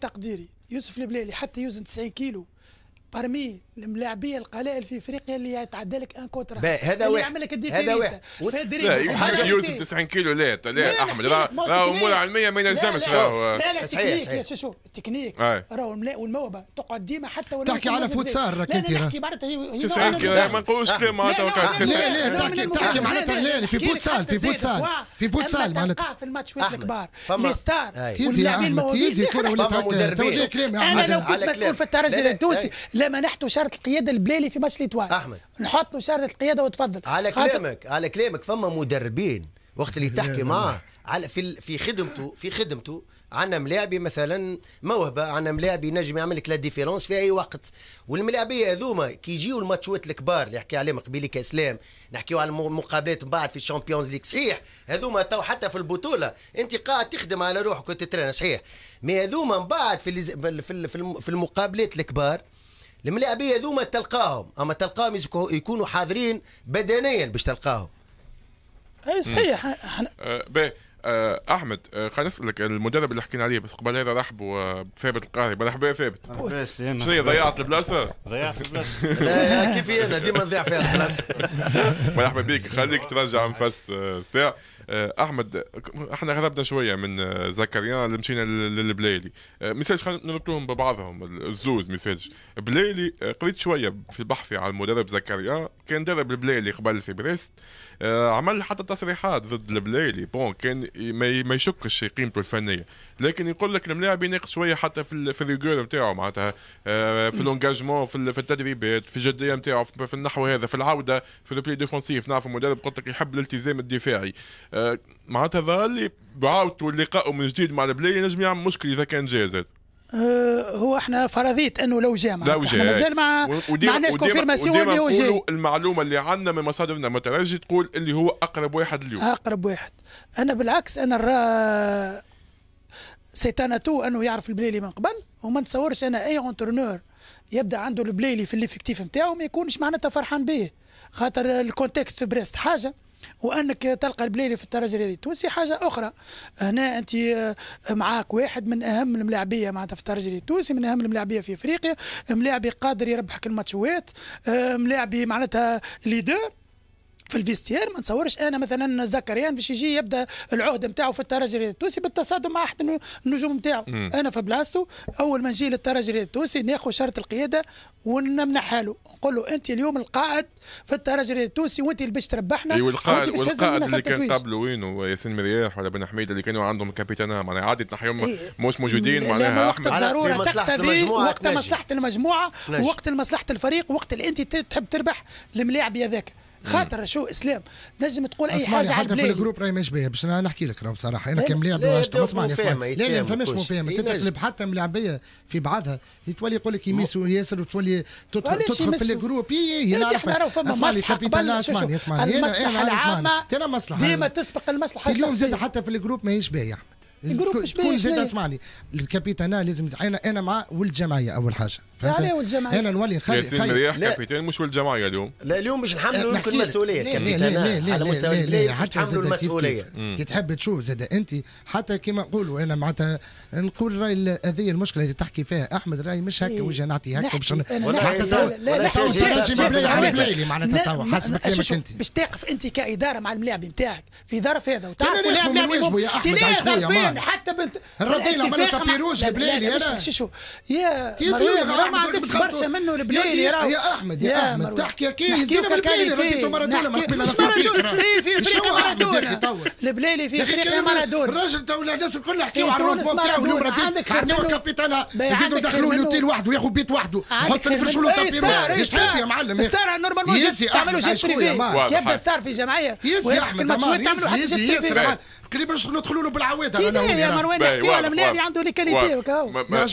تقديري يوسف البلالي حتى يوزن 90 كيلو برمي الملاعبيه القلائل في افريقيا اللي يتعدى لك ان كونترا هذا واحد يعمل لك هذا واحد لا يوسف 90 كيلو لا لا احمد راه امور علميه ما ينجمش راهو لا لا التكنيك شو شو التكنيك راهو الماء والموهبه تقعد ديما حتى ولا تحكي على فوت سهر راك انت نحكي معناتها 90 كيلو ما نقولوش كلام معناتها لا لا تحكي تحكي معناتها لا في فوت سال في فوت سال في فوت سال معناتها في الماتش ويت الكبار لي ستار تيزي تيزي كان تيزي توجيه كلام انا لو كنت مسؤول في الترجي التونسي لا منحت شاره القياده البلالي في ماتش ليتوان احمد نحط له شاره القياده وتفضل على كلامك على كلامك فما مدربين وقت اللي تحكي معاه على في في خدمته في خدمته عندنا ملاعبي مثلا موهبه عندنا ملاعبي نجم يعمل لك لا ديفيرونس في اي وقت والملاعبيه هذوما كي يجيو الماتشوات الكبار اللي حكي عليهم قبيلي كاسلام نحكيو على المقابلات من بعد في الشامبيونز ليك صحيح هذوما تو حتى في البطوله انت قاعد تخدم على روحك وتترين صحيح مي هذوما من بعد في في المقابلات الكبار الملاعبيه ذوما تلقاهم اما تلقاهم يكونوا حاضرين بدنيا باش تلقاهم اي صحيح آه، احمد آه، خلينا نسالك المدرب اللي حكينا عليه بس قبل هذا راح بثابت القاهري مرحبا يا ثابت شنو هي ضيعت البلاصه؟ ضيعت البلاصه لا كيف انا ديما نضيع فيها البلاصه مرحبا بك خليك ترجع نفس آه، ساعه احمد احنا هربنا شويه من زكريا اللي مشينا للبلايلي مثال خلينا نربطوهم ببعضهم الزوز مثال بلايلي قريت شويه في بحثي على المدرب زكريا كان درب البلايلي قبل في بريست عمل حتى تصريحات ضد البلايلي بون كان ما يشكش في قيمته الفنيه لكن يقول لك الملاعب يناقش شويه حتى في في الريغور نتاعو معناتها آه، في لونجاجمون في التدريبات في الجديه نتاعو في النحو هذا في العوده في البلاي ديفونسيف نعرف المدرب قلت لك يحب الالتزام الدفاعي آه، معناتها ظهر لي بعاودته لقائه من جديد مع البلاي نجم يعمل مشكل اذا كان جازت آه، هو احنا فرضيت انه لو جاء لو جاء مازال مع ما عندناش كونفيرماسيون اللي هو جاي المعلومه اللي عندنا من مصادرنا ما مترجي تقول اللي هو اقرب واحد اليوم اقرب واحد انا بالعكس انا نرى سيتاناتو انه يعرف البليلي من قبل وما نتصورش انا اي اونترونور يبدا عنده البليلي في الافكتيف نتاعو ما يكونش معناتها فرحان به خاطر الكونتكست في بريست حاجه وانك تلقى البلايلي في الترجي هذه التونسي حاجه اخرى هنا انت آه، معاك واحد من اهم الملاعبيه معناتها في الترجي التونسي من اهم الملاعبيه في افريقيا ملاعبي قادر يربحك الماتشوات آه، ملاعبي معناتها ليدر في الفيستير ما نصورش انا مثلا زكريان باش يجي يبدا العهده نتاعو في الترجي التونسي بالتصادم مع احد النجوم نتاعو انا في بلاصتو اول ما نجي للترجي التونسي ناخذ شرط القياده ونمنحها له قول له انت اليوم القائد في الترجي التونسي وانت اللي باش تربحنا ايوه القائد والقائد اللي كان قبله وين ياسين مرياح ولا بن حميد اللي كانوا عندهم كابيتانا معناها عادي تنحيهم مش موجودين معناها وقت الضروره تقتضي وقت مصلحه المجموعه وقت مصلحه الفريق وقت اللي انت تحب تربح الملاعب هذاك خاطر شو اسلام نجم تقول اي حاجه حتى في الجروب راهي ماهيش باهيه باش نحكي لك راهو نعم، بصراحه انا كمليع بلاش اسمعني اسمعني لا لا ما فماش مفاهمه إيه، تقلب حتى ملاعبيه في بعضها تولي يقول لك يميس ياسر وتولي تدخل في الجروب اي إيه، نعرف اسمعني كابيتان اسمعني اسمعني انا انا اسمعني ديما تسبق المصلحه اليوم زاد حتى في الجروب ماهيش باهيه الجروب مش كل جد اسمعني الكابيتان لازم انا انا مع ولد جمعيه اول حاجه فهمت يعني ولد جمعيه انا نولي خلي ياسين مريح كابيتان مش ولد جمعيه اليوم لا اليوم مش نحملوا لكم المسؤوليه لا لا لا لا على مستوى لا حتى المسؤوليه كي تحب تشوف زاد انت حتى كما نقولوا انا معناتها نقول راي هذه المشكله اللي تحكي فيها احمد راي مش هكا إيه. وجه نعطي هكا باش معناتها تو تراجي معناتها تو حسب كلامك انت باش تقف انت كاداره مع الملاعب نتاعك في ظرف هذا وتعرف الملاعب من واجبه يا احمد عشقويا كان يعني حتى بنت الرذيله مالها تابيروج البلالي انا شو يا يا ما عندكش برشا منه البلالي يا احمد يا احمد تحكي كي زين البلالي رديته مارادونا مقبله نسمع فيك شو احمد البلالي في افريقيا مارادونا الراجل تو الناس الكل حكيوا إيه، على الروند بوم تاعو اليوم رديت حكيوا كابيتانها يزيدوا دخلوا لي وحده ياخذوا بيت وحده نحط نفرشوا له تحب إيه، يا معلم الستار نورمالمون تعملوا جيت بريفي يبدا ستار في جمعيه احمد يا احمد يس يس قريب باش ندخلوا له بالعويض يا مروان نحكيو على ملاعبي عنده لي كاليتي